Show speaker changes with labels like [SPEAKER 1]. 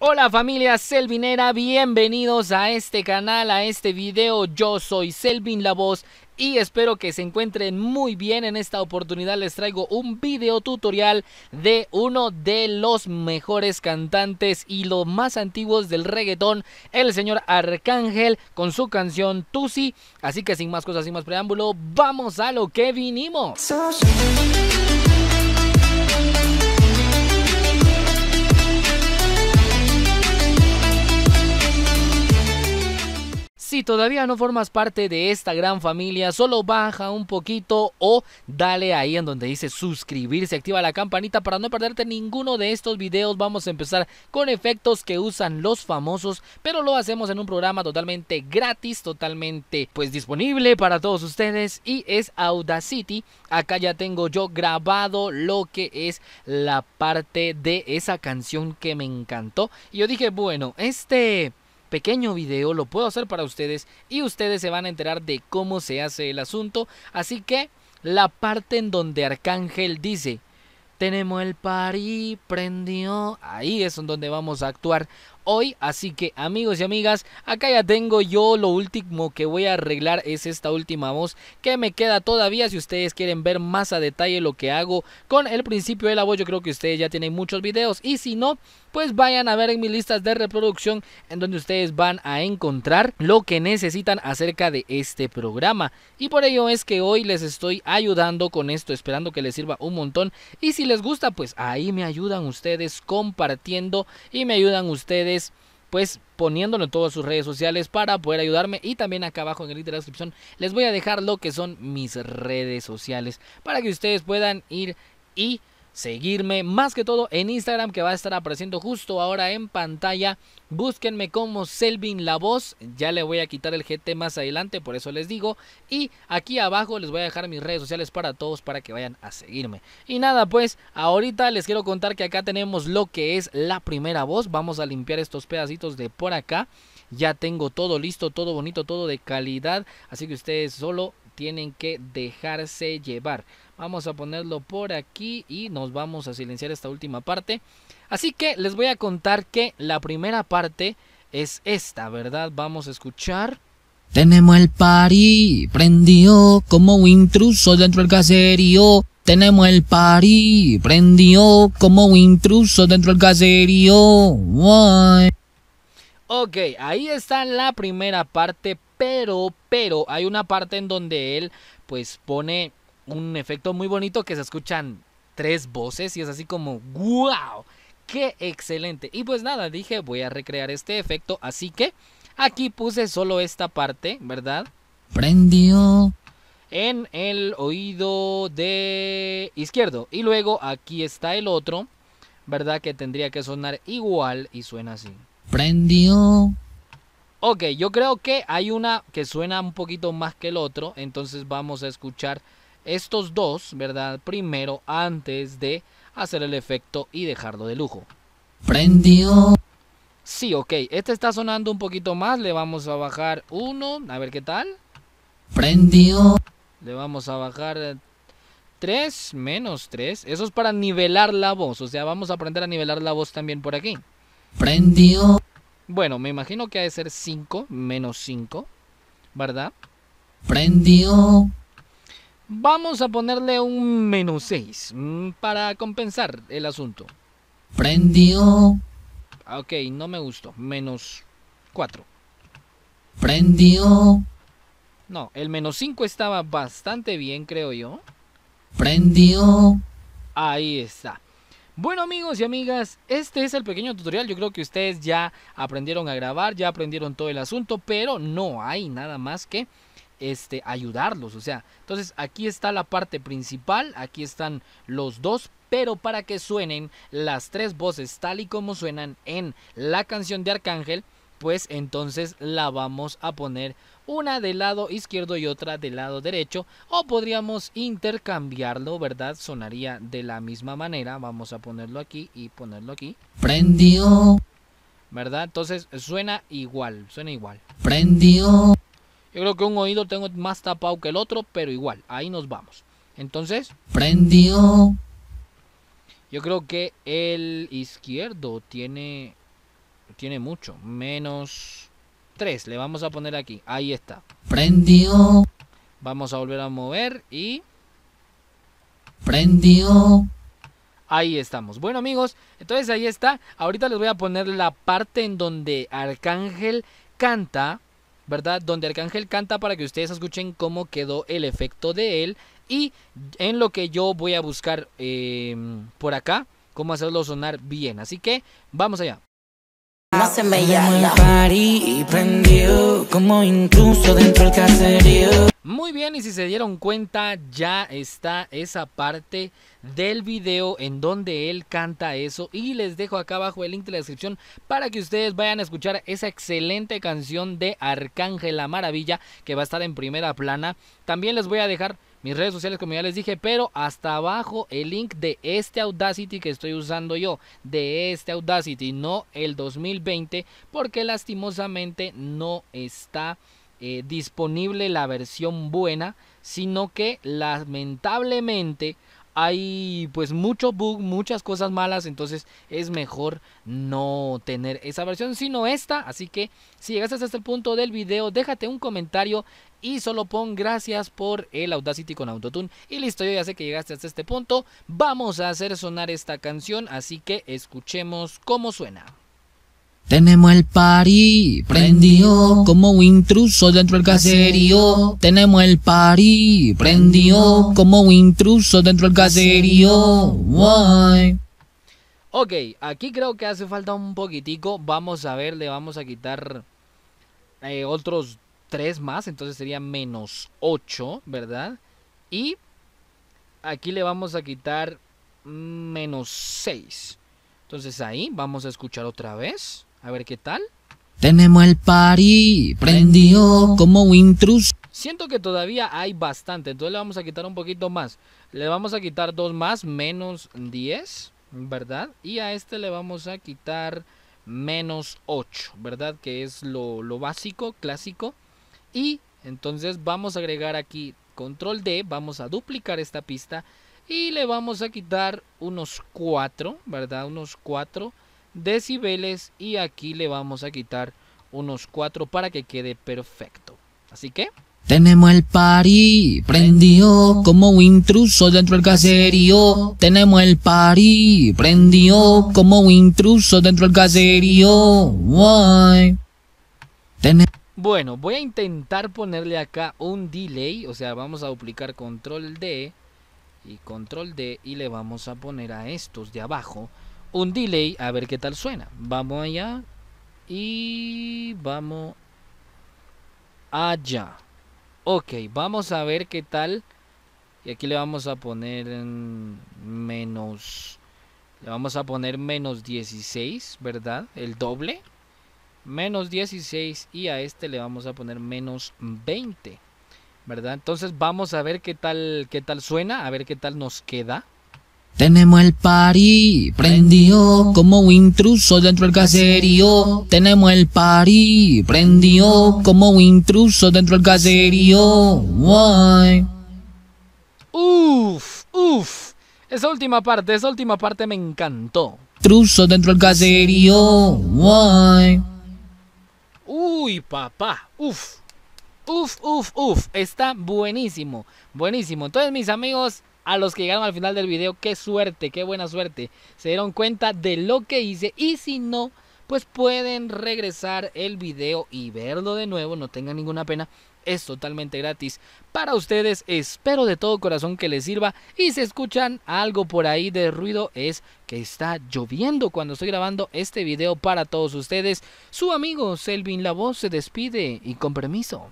[SPEAKER 1] Hola familia Selvinera, bienvenidos a este canal, a este video. Yo soy Selvin La Voz y espero que se encuentren muy bien. En esta oportunidad les traigo un video tutorial de uno de los mejores cantantes y los más antiguos del reggaetón, el señor Arcángel, con su canción Tusi. Así que sin más cosas, sin más preámbulo, vamos a lo que vinimos. Si todavía no formas parte de esta gran familia, solo baja un poquito o dale ahí en donde dice suscribirse, activa la campanita para no perderte ninguno de estos videos. Vamos a empezar con efectos que usan los famosos, pero lo hacemos en un programa totalmente gratis, totalmente pues disponible para todos ustedes y es Audacity. Acá ya tengo yo grabado lo que es la parte de esa canción que me encantó. Y yo dije, bueno, este pequeño video, lo puedo hacer para ustedes y ustedes se van a enterar de cómo se hace el asunto. Así que la parte en donde Arcángel dice, tenemos el pari, prendió. Ahí es donde vamos a actuar hoy. Así que amigos y amigas, acá ya tengo yo lo último que voy a arreglar es esta última voz que me queda todavía. Si ustedes quieren ver más a detalle lo que hago con el principio de la voz, yo creo que ustedes ya tienen muchos videos. Y si no, pues vayan a ver en mis listas de reproducción en donde ustedes van a encontrar lo que necesitan acerca de este programa. Y por ello es que hoy les estoy ayudando con esto, esperando que les sirva un montón. Y si les gusta, pues ahí me ayudan ustedes compartiendo y me ayudan ustedes pues poniéndolo en todas sus redes sociales para poder ayudarme y también acá abajo en el link de la descripción les voy a dejar lo que son mis redes sociales para que ustedes puedan ir y seguirme, más que todo en Instagram que va a estar apareciendo justo ahora en pantalla. Búsquenme como Selvin La Voz, ya le voy a quitar el GT más adelante, por eso les digo. Y aquí abajo les voy a dejar mis redes sociales para todos para que vayan a seguirme. Y nada, pues ahorita les quiero contar que acá tenemos lo que es la primera voz. Vamos a limpiar estos pedacitos de por acá. Ya tengo todo listo, todo bonito, todo de calidad. Así que ustedes solo tienen que dejarse llevar. Vamos a ponerlo por aquí y nos vamos a silenciar esta última parte. Así que les voy a contar que la primera parte es esta, ¿verdad? Vamos a escuchar. Tenemos el pari prendió como un intruso dentro del caserío. Tenemos el pari prendió como un intruso dentro del caserío. Ok, ahí está la primera parte, pero, pero hay una parte en donde él pues pone un efecto muy bonito que se escuchan tres voces y es así como ¡Wow! ¡Qué excelente! Y pues nada, dije voy a recrear este efecto, así que aquí puse solo esta parte, ¿verdad?
[SPEAKER 2] Prendió
[SPEAKER 1] en el oído de izquierdo y luego aquí está el otro, ¿verdad? Que tendría que sonar igual y suena así.
[SPEAKER 2] Prendió.
[SPEAKER 1] Ok, yo creo que hay una que suena un poquito más que el otro, entonces vamos a escuchar estos dos, ¿verdad? Primero antes de hacer el efecto y dejarlo de lujo.
[SPEAKER 2] prendió
[SPEAKER 1] Sí, ok. Este está sonando un poquito más. Le vamos a bajar uno. A ver qué tal.
[SPEAKER 2] prendió
[SPEAKER 1] Le vamos a bajar eh, tres menos tres. Eso es para nivelar la voz. O sea, vamos a aprender a nivelar la voz también por aquí.
[SPEAKER 2] prendió
[SPEAKER 1] Bueno, me imagino que ha de ser 5 menos 5. ¿Verdad?
[SPEAKER 2] prendió
[SPEAKER 1] Vamos a ponerle un menos 6 mm, para compensar el asunto.
[SPEAKER 2] Prendió.
[SPEAKER 1] Ah, ok, no me gustó. Menos 4.
[SPEAKER 2] Prendió.
[SPEAKER 1] No, el menos 5 estaba bastante bien, creo yo.
[SPEAKER 2] Prendió.
[SPEAKER 1] Ahí está. Bueno amigos y amigas, este es el pequeño tutorial. Yo creo que ustedes ya aprendieron a grabar, ya aprendieron todo el asunto, pero no hay nada más que este, ayudarlos. O sea, entonces aquí está la parte principal, aquí están los dos, pero para que suenen las tres voces tal y como suenan en la canción de Arcángel, pues entonces la vamos a poner una del lado izquierdo y otra del lado derecho o podríamos intercambiarlo verdad sonaría de la misma manera vamos a ponerlo aquí y ponerlo aquí verdad entonces suena igual suena igual yo creo que un oído tengo más tapado que el otro, pero igual, ahí nos vamos. Entonces,
[SPEAKER 2] prendió
[SPEAKER 1] Yo creo que el izquierdo tiene tiene mucho, menos 3, le vamos a poner aquí. Ahí está.
[SPEAKER 2] prendió
[SPEAKER 1] Vamos a volver a mover y
[SPEAKER 2] Prendió
[SPEAKER 1] Ahí estamos. Bueno amigos, entonces ahí está. Ahorita les voy a poner la parte en donde Arcángel canta ¿verdad? Donde Arcángel canta para que ustedes escuchen cómo quedó el efecto de él. Y en lo que yo voy a buscar eh, por acá, cómo hacerlo sonar bien. Así que vamos allá
[SPEAKER 2] prendió como incluso dentro del
[SPEAKER 1] Muy bien, y si se dieron cuenta, ya está esa parte del video en donde él canta eso. Y les dejo acá abajo el link de la descripción para que ustedes vayan a escuchar esa excelente canción de Arcángel la Maravilla que va a estar en primera plana. También les voy a dejar mis redes sociales, como ya les dije, pero hasta abajo el link de este Audacity que estoy usando yo, de este Audacity, no el 2020, porque lastimosamente no está eh, disponible la versión buena, sino que lamentablemente hay pues mucho bug, muchas cosas malas, entonces es mejor no tener esa versión, sino esta. Así que si llegaste hasta este punto del video, déjate un comentario y solo pon gracias por el Audacity con Autotune. Y listo, yo ya sé que llegaste hasta este punto. Vamos a hacer sonar esta canción, así que escuchemos cómo suena. Tenemos el pari, prendió, como un intruso dentro del caserío. Tenemos el pari, prendió, como un intruso dentro del caserío.
[SPEAKER 2] Why?
[SPEAKER 1] Ok, aquí creo que hace falta un poquitico. Vamos a ver, le vamos a quitar eh, otros tres más. Entonces sería menos 8, ¿verdad? Y aquí le vamos a quitar menos 6. Entonces ahí vamos a escuchar otra vez. A ver qué tal. Tenemos el pari prendido como Wintrus. Siento que todavía hay bastante, entonces le vamos a quitar un poquito más. Le vamos a quitar dos más, menos 10, ¿verdad? Y a este le vamos a quitar menos 8, ¿verdad? Que es lo, básico, clásico. Y entonces vamos a agregar aquí control D, vamos a duplicar esta pista y le vamos a quitar unos 4, ¿verdad? Unos cuatro decibeles y aquí le vamos a quitar unos 4 para que quede perfecto. Así que... Tenemos el pari prendió como un intruso dentro del caserío. Tenemos el pari prendió como un intruso dentro del caserío. bueno, voy a intentar ponerle acá un delay. O sea, vamos a duplicar control D y control D y le vamos a poner a estos de abajo un delay a ver qué tal suena. Vamos allá y vamos allá. Ok, vamos a ver qué tal. Y aquí le vamos a poner menos... Le vamos a poner menos 16, ¿verdad? El doble. Menos 16 y a este le vamos a poner menos 20. ¿Verdad? Entonces vamos a ver qué tal, qué tal suena, a ver qué tal nos queda. Tenemos el pari prendió como un intruso dentro del caserío. Tenemos el pari prendió como un intruso dentro del caserío. Why? Uf, uf. Esa última parte, esa última parte me encantó. Intruso dentro del caserío. Why? Uy, papá. uff, Uf, uf, uf. Está buenísimo. Buenísimo. Entonces, mis amigos, a los que llegaron al final del video, qué suerte, qué buena suerte. Se dieron cuenta de lo que hice y si no, pues pueden regresar el video y verlo de nuevo, no tengan ninguna pena. Es totalmente gratis para ustedes. Espero de todo corazón que les sirva. Y si escuchan algo por ahí de ruido es que está lloviendo cuando estoy grabando este video para todos ustedes. Su amigo Selvin La Voz se despide y con permiso.